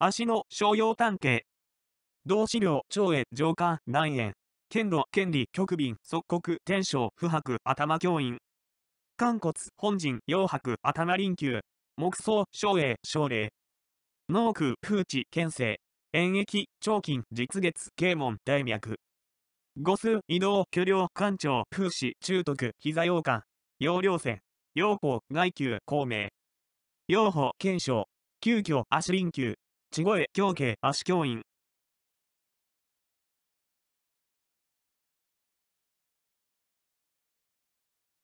足の商用関係。同資料、長衛、上官、南縁。剣路、権利、極便、即刻、天章、不白、頭教員。肝骨、本人、洋白、頭臨級。木葬、省衛、省霊。農区、風地、県政。演疫、長金、実月、啓門、大脈。五数、移動、巨量、官庁、風刺、中徳、膝洋館。陽陵線。陽保、外宮、孔明。陽保、検証。急遽、足臨級。地声、教形、足教員。